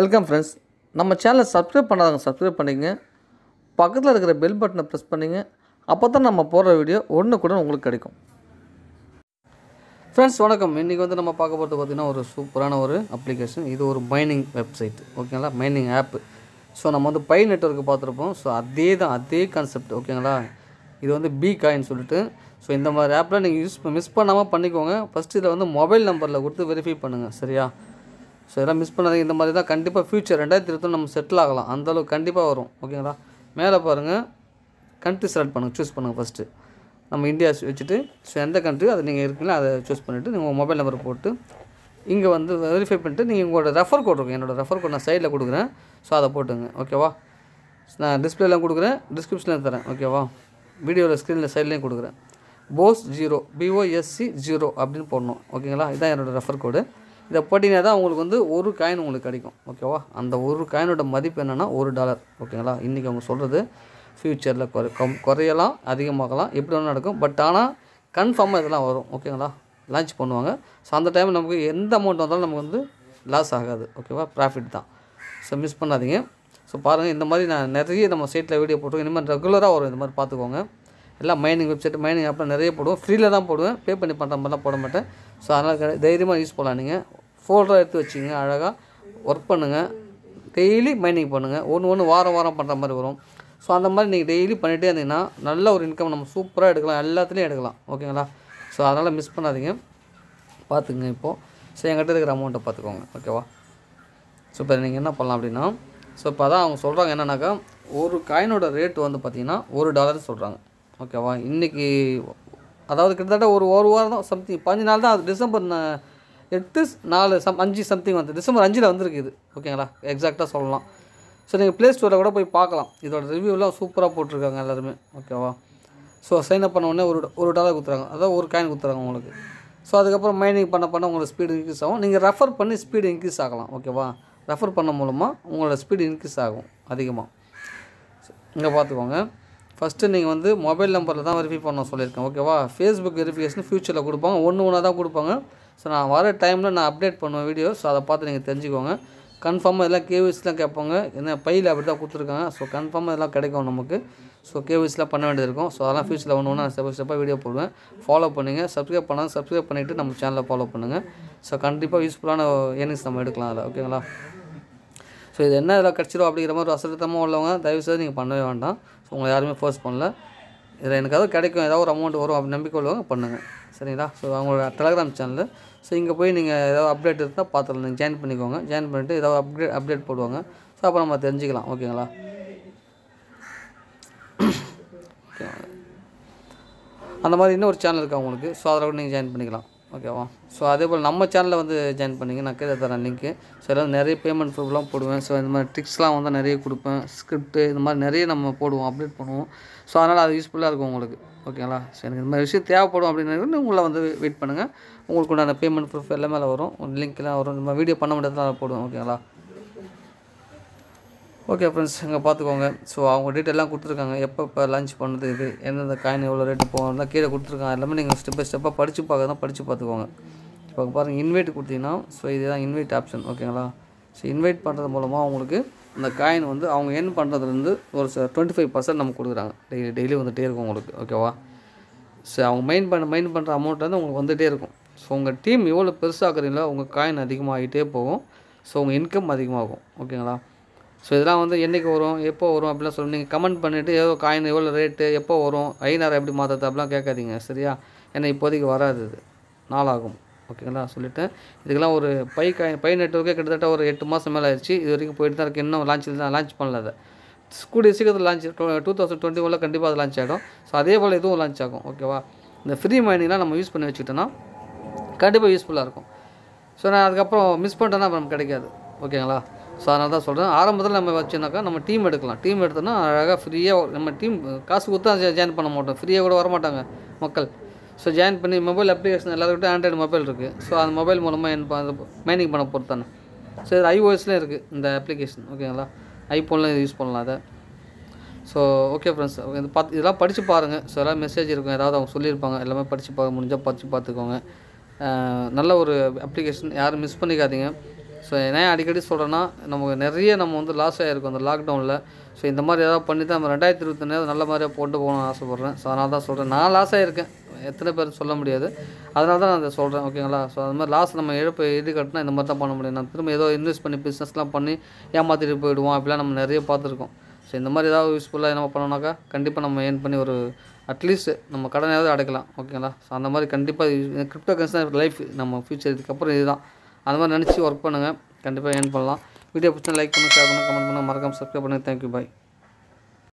welcome friends நம்ம சேனலை subscribe பண்ணாதவங்க சப்ஸ்கிரைப் பண்ணிங்க பக்கத்தில் இருக்கிற பெல் பட்டனை ப்ரெஸ் பண்ணிங்க அப்போ தான் நம்ம போடுற வீடியோ ஒன்று கூட உங்களுக்கு கிடைக்கும் ஃப்ரெண்ட்ஸ் வணக்கம் இன்றைக்கி வந்து நம்ம பார்க்க போகிறது பார்த்திங்கன்னா ஒரு சூப்பரான ஒரு அப்ளிகேஷன் இது ஒரு மைனிங் வெப்சைட் ஓகேங்களா மைனிங் ஆப்பு ஸோ நம்ம வந்து பை நெட்ஒர்க்கு பார்த்துருப்போம் ஸோ அதே தான் அதே கான்செப்ட் ஓகேங்களா இது வந்து பி காயின்னு சொல்லிட்டு ஸோ இந்த மாதிரி ஆப்பில் நீங்கள் யூஸ் மிஸ் பண்ணாமல் பண்ணிக்கோங்க ஃபஸ்ட்டு இதில் வந்து மொபைல் நம்பரில் கொடுத்து வெரிஃபை பண்ணுங்கள் சரியா ஸோ இதெல்லாம் மிஸ் பண்ணாதீங்க இந்த மாதிரி தான் கண்டிப்பாக ஃப்யூச்சர் ரெண்டாயிரத்தி இருபத்தொன்று நம்ம செட்டில் ஆகலாம் அந்தளவுக்கு கண்டிப்பாக வரும் ஓகேங்களா மேலே பாருங்கள் கண்ட்ரி செலக்ட் பண்ணுங்கள் சூஸ் பண்ணுங்கள் ஃபஸ்ட்டு நம்ம இந்தியா வச்சுட்டு ஸோ எந்த கண்ட்ரி அது நீங்கள் இருக்கீங்களோ அதை சூஸ் பண்ணிவிட்டு நீங்கள் உங்கள் மொபைல் நம்பர் போட்டு இங்கே வந்து வெரிஃபை பண்ணிட்டு நீங்கள் உங்களோட ரெஃபர் கோட் இருக்கும் என்னோடய ரெஃபர் கோட் நான் சைடில் கொடுக்குறேன் ஸோ அதை போட்டுங்க ஓகேவா நான் டிஸ்பிளேலாம் கொடுக்குறேன் டிஸ்கிரிப்ஷனில் தரேன் ஓகேவா வீடியோவில் ஸ்க்ரீனில் சைட்லேயும் கொடுக்குறேன் போஸ் ஜீரோ பிஓஎஸ்சி ஜீரோ அப்படின்னு போடணும் ஓகேங்களா இதுதான் என்னோடய ரெஃபர் கோடு இதை போட்டிங்கன்னா தான் உங்களுக்கு வந்து ஒரு காயின் உங்களுக்கு கிடைக்கும் ஓகேவா அந்த ஒரு காயினோட மதிப்பு என்னென்னா ஒரு டாலர் ஓகேங்களா இன்றைக்கி அவங்க சொல்கிறது ஃப்யூச்சரில் குறை கம் குறையலாம் அதிகமாகலாம் எப்படி வேணும் நடக்கும் பட் ஆனால் கன்ஃபார்மாக இதெல்லாம் வரும் ஓகேங்களா லான்ச் பண்ணுவாங்க ஸோ அந்த டைமில் நமக்கு எந்த அமௌண்ட் வந்தாலும் நமக்கு வந்து லாஸ் ஆகாது ஓகேவா ப்ராஃபிட் தான் ஸோ மிஸ் பண்ணாதீங்க ஸோ பாருங்கள் இந்த மாதிரி நான் நிறைய நம்ம சைட்டில் வீடியோ போட்டுருக்கோம் இனிமேல் ரெகுலராக வரும் இந்த மாதிரி பார்த்துக்கோங்க எல்லாம் மைனிங் வெப்சைட் மைனிங் ஆப்லாம் நிறைய போடுவோம் ஃப்ரீயில் தான் போடுவேன் பே பண்ணி பண்ணுற மாதிரிலாம் போட மாட்டேன் ஸோ அதனால் தைரியமாக யூஸ் பண்ணலாம் நீங்கள் ஃபோல்டராக எடுத்து வச்சுங்க அழகாக ஒர்க் பண்ணுங்கள் டெய்லி மைனிங் பண்ணுங்கள் ஒன்று ஒன்று வாரம் வாரம் பண்ணுற மாதிரி வரும் ஸோ அந்த மாதிரி நீங்கள் டெய்லி பண்ணிகிட்டே இருந்தீங்கன்னா நல்ல ஒரு இன்கம் நம்ம சூப்பராக எடுக்கலாம் எல்லாத்துலேயும் எடுக்கலாம் ஓகேங்களா ஸோ அதனால் மிஸ் பண்ணாதீங்க பார்த்துக்குங்க இப்போது ஸோ எங்கிட்ட இருக்கிற அமௌண்ட்டை பார்த்துக்கோங்க ஓகேவா ஸோ இப்போ நீங்கள் என்ன பண்ணலாம் அப்படின்னா ஸோ இப்போ அதான் அவங்க சொல்கிறாங்க என்னென்னாக்கா ஒரு காயினோட ரேட் வந்து பார்த்திங்கன்னா ஒரு டாலர் சொல்கிறாங்க ஓகேவா இன்றைக்கி அதாவது கிட்டத்தட்ட ஒரு ஒரு வாரம் தான் சம்திங் பதினஞ்சு நாள் தான் அது டிசம்பர் எட்டு நாலு சம் அஞ்சு சம்திங் வந்து டிசம்பர் அஞ்சில் வந்திருக்கு இது ஓகேங்களா எக்ஸாக்டாக சொல்லலாம் ஸோ நீங்கள் ப்ளே ஸ்டோரில் கூட போய் பார்க்கலாம் இதோட ரிவ்யூலாம் சூப்பராக போட்டிருக்காங்க எல்லாருமே ஓகேவா ஸோ சைன் அப் பண்ண உடனே ஒரு ஒரு டாலர் கொடுத்துறாங்க அதாவது ஒரு காயின் கொடுத்துறாங்க உங்களுக்கு ஸோ அதுக்கப்புறம் மைனிங் பண்ண பண்ண உங்களோட ஸ்பீடு இன்க்ரீஸ் ஆகும் நீங்கள் ரெஃபர் பண்ணி ஸ்பீடு இன்க்ரீஸ் ஆகலாம் ஓகேவா ரெஃபர் பண்ண மூலமாக உங்களோட ஸ்பீடு இன்க்ரீஸ் ஆகும் அதிகமாக இங்கே பார்த்துக்கோங்க ஃபஸ்ட்டு நீங்கள் வந்து மொபைல் நம்பரில் தான் வெரிஃபை பண்ண சொல்லியிருக்கேன் ஓகேவா ஃபேஸ்புக் வெரிஃபிகேஷன் ஃபியூச்சரில் கொடுப்பாங்க ஒன்று ஒன்றா தான் கொடுப்பாங்க ஸோ நான் வர டைமில் நான் அப்டேட் பண்ணுவேன் வீடியோ ஸோ அதை பார்த்து நீங்கள் தெரிஞ்சுக்கோங்க கன்ஃபார்மாக இதெல்லாம் கேவிஎஸ்லாம் கேட்பாங்க என்ன பையில் அப்படி தான் கொடுத்துருக்காங்க ஸோ கன்ஃபார்மாக இதெல்லாம் கிடைக்கும் நமக்கு ஸோ கேவிஎஸ்லாம் பண்ண வேண்டியது இருக்கும் ஸோ அதெல்லாம் ஃபியூச்சரில் ஒன்று ஒன்று ஸ்டெப் ஸ்டெப்பாக வீடியோ போடுவேன் ஃபாலோ பண்ணுங்கள் சப்ஸ்கிரைப் பண்ணால் சப்ஸ்கிரைப் பண்ணிவிட்டு நம்ம சேனலை ஃபாலோ பண்ணுங்கள் ஸோ கண்டிப்பாக யூஸ்ஃபுல்லான ஏர்னிங்ஸ் நம்ம எடுக்கலாம் அதில் ஓகேங்களா ஸோ இது என்ன இதில் கிடச்சிடும் அப்படிங்கிற மாதிரி அசத்தமாக உள்ளவங்க தயவுசெய்து நீங்கள் பண்ணவே வேண்டாம் ஸோ உங்களை யாருமே ஃபோர்ஸ் பண்ணல இதில் எனக்கு ஏதாவது கிடைக்கும் ஏதாவது ஒரு அமௌண்ட் வரும் அப்படி நம்பிக்கை உள்ளவங்க பண்ணுங்கள் சரிங்களா ஸோ அவங்களோட டெலகிராம் சேனல் ஸோ இங்கே போய் நீங்கள் ஏதாவது அப்டேட் இருந்தால் பார்த்துக்கலாம் நீங்கள் ஜாயின் பண்ணிக்கோங்க ஜாயின் பண்ணிவிட்டு ஏதாவது அப்டேட் அப்டேட் போடுவாங்க ஸோ அப்போ நம்ம தெரிஞ்சுக்கலாம் ஓகேங்களா அந்த மாதிரி இன்னும் ஒரு சேனல் இருக்குது அவங்களுக்கு ஸோ அதில் கூட நீங்கள் ஜாயின் பண்ணிக்கலாம் ஓகேவா ஸோ அதே போல் நம்ம சேனலில் வந்து ஜாயின் பண்ணிங்க நான் கீழே தரேன் லிங்க்கு ஸோ எல்லாம் நிறைய பேமெண்ட் ப்ரூஃப்லாம் போடுவேன் ஸோ இந்த மாதிரி ட்ரிக்ஸ்லாம் வந்து நிறைய கொடுப்பேன் ஸ்கிரிப்ட்டு இந்த மாதிரி நிறைய நம்ம போடுவோம் அப்டேட் பண்ணுவோம் ஸோ அதனால் அது யூஸ்ஃபுல்லாக இருக்கும் உங்களுக்கு ஓகேங்களா ஸோ எனக்கு இந்த மாதிரி விஷயம் தேவைப்படும் அப்படின்னு உங்களை வந்து வெயிட் பண்ணுங்கள் உங்களுக்கு உண்டான பேமெண்ட் ப்ரூஃப் எல்லாமே வரும் லிங்க்லாம் வரும் நம்ம வீடியோ பண்ண முடியாதான் போடுவோம் ஓகேங்களா ஓகே ஃப்ரெண்ட்ஸ் இங்கே பார்த்துக்கோங்க ஸோ அவங்க டீட்டெயிலாம் கொடுத்துருக்காங்க எப்போ இப்போ லான்ச் பண்ணுறது இது எந்தெந்த காயின் எவ்வளோ ரேட்டு போகணும்லாம் கீழே கொடுத்துருக்காங்க எல்லாமே நீங்கள் ஸ்டெப் பை ஸ்டெப்பாக படித்து பார்க்க தான் படித்து பார்த்துக்கோங்க இப்போ பாருங்கள் இன்வைட் கொடுத்தீங்கன்னா ஸோ இதுதான் இன்வைட் ஆப்ஷன் ஓகேங்களா ஸோ இன்வைட் பண்ணுறது மூலமாக அவங்களுக்கு அந்த காயின் வந்து அவங்க என் பண்ணுறதுலேருந்து ஒரு டுவெண்ட்டி ஃபைவ் பர்சன்ட் நம்ம கொடுக்குறாங்க டெய்லி டெய்லி வந்துகிட்டே இருக்கும் உங்களுக்கு ஓகேவா ஸோ அவங்க மெயின் பண்ண மெயின் பண்ணுற அமௌண்ட் வந்து உங்களுக்கு வந்துகிட்டே இருக்கும் ஸோ உங்கள் டீம் எவ்வளோ இருக்கிறீங்களோ உங்கள் காயின் அதிகமாகிட்டே போகும் ஸோ உங்கள் இன்கம் அதிகமாகும் ஓகேங்களா ஸோ இதெல்லாம் வந்து என்றைக்கு வரும் எப்போ வரும் அப்படிலாம் சொல்லணும் நீங்கள் கமெண்ட் பண்ணிவிட்டு ஏதோ காயின் எவ்வளோ ரேட்டு எப்போ வரும் ஐநாறு எப்படி மாற்றுறது அப்படிலாம் கேட்காதீங்க சரியா ஏன்னா இப்போதைக்கு வராது இது நாளாகும் ஓகேங்களா சொல்லிவிட்டேன் இதுக்கெல்லாம் ஒரு பை காய் பை நெட்ஒர்க்கே கிட்டத்தட்ட ஒரு எட்டு மாதம் மேலே ஆயிடுச்சு இது வரைக்கும் போயிட்டு தான் இருக்குது இன்னும் லான்ச் தான் லான்ச் பண்ணல அதை கூடிய சீக்கிரத்தில் லான்ச் டூ தௌசண்ட் டுவெண்ட்டி ஒனில் கண்டிப்பாக அது லான்ச் ஆகிடும் ஸோ அதே போல் இதுவும் லான்ச் ஆகும் ஓகேவா இந்த ஃப்ரீ மைனிங்லாம் நம்ம யூஸ் பண்ணி வச்சுக்கிட்டோன்னா கண்டிப்பாக யூஸ்ஃபுல்லாக இருக்கும் ஸோ நான் அதுக்கப்புறம் மிஸ் பண்ணிட்டேன்னா அப்புறம் கிடைக்காது ஓகேங்களா ஸோ அதனால் தான் சொல்கிறேன் ஆரம்பத்தில் நம்ம வச்சுனாக்கா நம்ம டீம் எடுக்கலாம் டீம் எடுத்தோம்னா அழகாக ஃப்ரீயாக நம்ம டீம் காசு கொடுத்தா ஜாயின் பண்ண மாட்டோம் ஃப்ரீயாக கூட வரமாட்டாங்க மக்கள் ஸோ ஜாயின் பண்ணி மொபைல் அப்ளிகேஷன் எல்லாத்துக்கிட்ட ஆண்ட்ராய்டு மொபைல் இருக்குது ஸோ அந்த மொபைல் மூலமாக என்ன மைனிங் பண்ண பொறுத்தானே ஸோ இது ஐஓஎஸ்லேயும் இருக்குது இந்த அப்ளிகேஷன் ஓகேங்களா ஐஃபோன்லாம் யூஸ் பண்ணலாம் அதை ஸோ ஓகே ஃப்ரெண்ட்ஸ் இது பார்த்து இதெல்லாம் படித்து பாருங்கள் ஸோ எல்லாம் மெசேஜ் இருக்கும் ஏதாவது அவங்க சொல்லியிருப்பாங்க எல்லாமே படித்து பார்க்க முடிஞ்சால் படித்து பார்த்துக்கோங்க நல்ல ஒரு அப்ளிகேஷன் யாரும் மிஸ் பண்ணிக்காதீங்க ஸோ ஏன் அடிக்கடி சொல்கிறேன்னா நமக்கு நிறைய நம்ம வந்து லாஸ் ஆகிருக்கும் அந்த லாக்டவுனில் ஸோ இந்த மாதிரி ஏதாவது பண்ணி தான் நம்ம ரெண்டாயிரத்தி இருபத்தொன்னு நல்ல மாதிரியாக போட்டு போகணும்னு ஆசைப்பட்றேன் ஸோ அதனால தான் சொல்கிறேன் நான் லாஸ் ஆகிருக்கேன் எத்தனை பேர் சொல்ல முடியாது அதனால தான் நான் அதை சொல்கிறேன் ஓகேங்களா ஸோ அது மாதிரி லாஸ் நம்ம இழப்பு இது கட்டினா இந்த மாதிரி தான் பண்ண முடியும் நான் திரும்ப ஏதோ இன்வெஸ்ட் பண்ணி பிஸ்னஸ்லாம் பண்ணி ஏமாற்றிட்டு போயிடுவோம் அப்படிலாம் நம்ம நிறைய பார்த்துருக்கோம் ஸோ இந்த மாதிரி ஏதாவது யூஸ்ஃபுல்லாக என்ன பண்ணோம்னாக்கா கண்டிப்பாக நம்ம ஏன் பண்ணி ஒரு அட்லீஸ்ட் நம்ம கடனையாவது அடைக்கலாம் ஓகேங்களா ஸோ அந்த மாதிரி கண்டிப்பாக கிரிப்டோ கரன்சி லைஃப் நம்ம ஃபியூச்சர் இதுக்கப்புறம் இதுதான் அந்த மாதிரி நினச்சி ஒர்க் பண்ணுங்கள் கண்டிப்பாக ஏர்ன் பண்ணலாம் வீடியோ பிடிச்சா லைக் பண்ணுங்கள் ஷேர் பண்ணுங்கள் கமெண்ட் பண்ணுங்கள் மறக்காமல் சப்ஸ்கிரைப் பண்ணுங்கள் தேங்க்யூ பாய்